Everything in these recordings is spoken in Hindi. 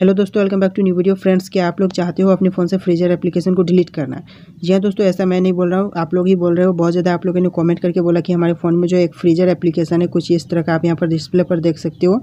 हेलो दोस्तों welcome back to new video friends क्या आप लोग चाहते हो अपने फ़ोन से फ्रीजर एप्लीकेशन को डिलीट करना जी हाँ दोस्तों ऐसा मैं नहीं बोल रहा हूँ आप लोग ही बोल रहे हो बहुत ज़्यादा आप लोगों ने कमेंट करके बोला कि हमारे फ़ोन में जो एक फ्रीजर एप्लीकेशन है कुछ इस तरह का आप यहाँ पर डिस्प्ले पर देख सकते हो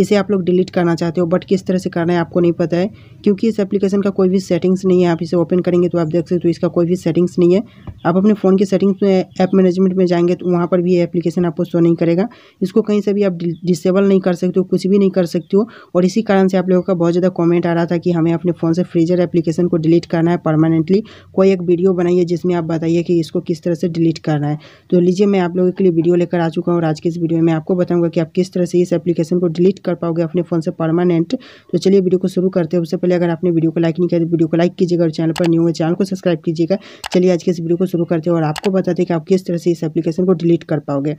इसे आप लोग डिलीट करना चाहते हो बट किस तरह से करना है आपको नहीं पता है क्योंकि इस एप्लीकेशन का कोई भी सेटिंग्स नहीं है आप इसे ओपन करेंगे तो आप देख सकते हो इसका कोई भी सेटिंग्स नहीं है आप अपने फ़ोन की सेटिंग्स में ऐप मैनेजमेंट में जाएंगे तो वहाँ पर भी ये एप्लीकेशन आपको शो नहीं करेगा इसको कहीं से भी आप डिसेबल नहीं कर सकते हो कुछ भी नहीं कर सकते हो और इसी कारण से आप लोगों का बहुत ज़्यादा कॉमेंट आ रहा था कि हमें अपने फ़ोन से फ्रीजर एप्लीकेशन को डिलीट करना है परमानेंटली कोई एक वीडियो बनाइए जिसमें आप बताइए कि इसको किस तरह से डिलीट करना है तो लीजिए मैं आप लोगों के लिए वीडियो लेकर आ चुका हूँ और आज के इस वीडियो में आपको बताऊँगा कि आप किस तरह से इस एप्लीकेशन को डिलीट कर पाओगे अपने फ़ोन से परमानेंट तो चलिए वीडियो को शुरू करते हैं उससे पहले अगर आपने वीडियो को लाइक नहीं किया तो वीडियो को लाइक कीजिएगा और चैनल पर न्यू है चैनल को सब्सक्राइब कीजिएगा चलिए आज के इस वीडियो को शुरू करते हैं और आपको बताते हैं कि आप किस तरह से इस एप्लीकेशन को डिलीट कर पाओगे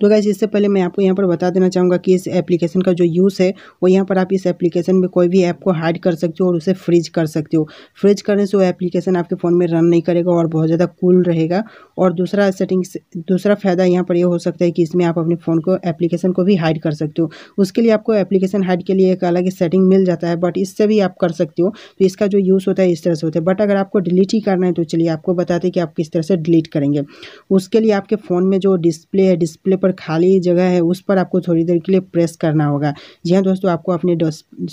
तो गैस इससे पहले मैं आपको यहाँ पर बता देना चाहूँगा कि इस एप्लीकेशन का जो यूज़ है वो यहाँ पर आप इस एप्लीकेशन में कोई भी ऐप को हाइड कर सकते हो और उसे फ्रिज कर सकते हो फ्रिज करने से वो एप्लीकेशन आपके फ़ोन में रन नहीं करेगा और बहुत ज़्यादा कूल रहेगा और दूसरा सेटिंग दूसरा फ़ायदा यहाँ पर यह हो सकता है कि इसमें आप अपने फ़ोन को एप्लीकेशन को भी हाइड कर सकते हो उसके लिए आपको एप्लीकेशन हाइड के लिए एक अलग सेटिंग मिल जाता है बट इससे भी आप कर सकते हो तो इसका जो यूज़ होता है इस तरह से होता है बट अगर आपको डिलीट ही करना है तो चलिए आपको बताते कि आप किस तरह से डिलीट करेंगे उसके लिए आपके फ़ोन में जो डिस्प्ले है डिस्प्ले पर पर खाली जगह है उस पर आपको थोड़ी देर के लिए प्रेस करना होगा जी हाँ दोस्तों आपको अपने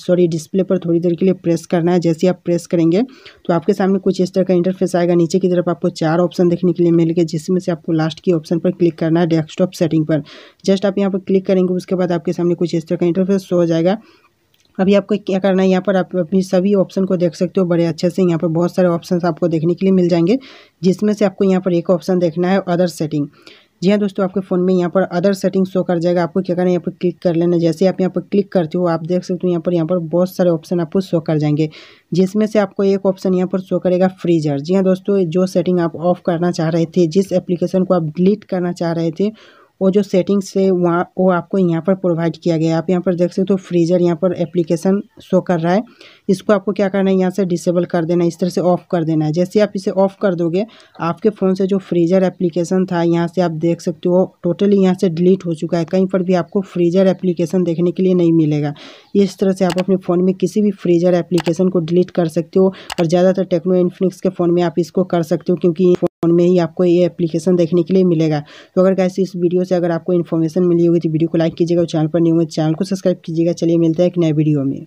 सॉरी डिस्प्ले पर थोड़ी देर के लिए प्रेस करना है जैसे आप प्रेस करेंगे तो आपके सामने कुछ इस तरह का इंटरफेस आएगा नीचे की तरफ आपको चार ऑप्शन देखने के लिए मिलेंगे जिसमें से आपको लास्ट की ऑप्शन पर क्लिक करना है डेस्कटॉप सेटिंग पर जस्ट आप यहाँ पर क्लिक करेंगे उसके बाद आपके सामने कुछ इस तरह का इंटरफेस हो जाएगा अभी आपको क्या करना है यहाँ पर आप अपनी सभी ऑप्शन को देख सकते हो बड़े अच्छे से यहाँ पर बहुत सारे ऑप्शन आपको देखने के लिए मिल जाएंगे जिसमें से आपको यहाँ पर एक ऑप्शन देखना है अदर सेटिंग जी हाँ दोस्तों आपके फ़ोन में यहाँ पर अदर सेटिंग शो कर जाएगा आपको क्या करना है यहाँ पर क्लिक कर लेना जैसे आप यहाँ पर क्लिक करते हो आप देख सकते हो यहाँ पर यहाँ पर बहुत सारे ऑप्शन आपको शो कर जाएंगे जिसमें से आपको एक ऑप्शन यहाँ पर शो करेगा फ्रीजर जी हाँ दोस्तों जो सेटिंग आप ऑफ करना चाह रहे थे जिस एप्लीकेशन को आप डिलीट करना चाह रहे थे वो जो सेटिंग्स है वहाँ वो आपको यहाँ पर प्रोवाइड किया गया है आप यहाँ पर देख सकते हो तो फ्रीज़र यहाँ पर एप्लीकेशन शो कर रहा है इसको आपको क्या करना है यहाँ से डिसेबल कर देना है इस तरह से ऑफ़ कर देना है जैसे आप इसे ऑफ़ कर दोगे आपके फ़ोन से जो फ्रीज़र एप्लीकेशन था यहाँ से आप देख सकते हो टोटली यहाँ से डिलीट हो चुका है कहीं पर भी आपको फ्रीज़र एप्लीकेशन देखने के लिए नहीं मिलेगा इस तरह से आप अपने फ़ोन में किसी भी फ्रीज़र एप्लीकेशन को डिलीट कर सकते हो और ज़्यादातर टेक्नो इन्फिनिक्स के फ़ोन में आप इसको कर सकते हो क्योंकि में ही आपको ये एप्लीकेशन देखने के लिए मिलेगा तो अगर कैसे इस वीडियो से अगर आपको इन्फॉर्मेशन मिली होगी तो वीडियो को लाइक कीजिएगा और चैनल पर नहीं चैनल तो को सब्सक्राइब कीजिएगा चलिए मिलता है एक नए वीडियो में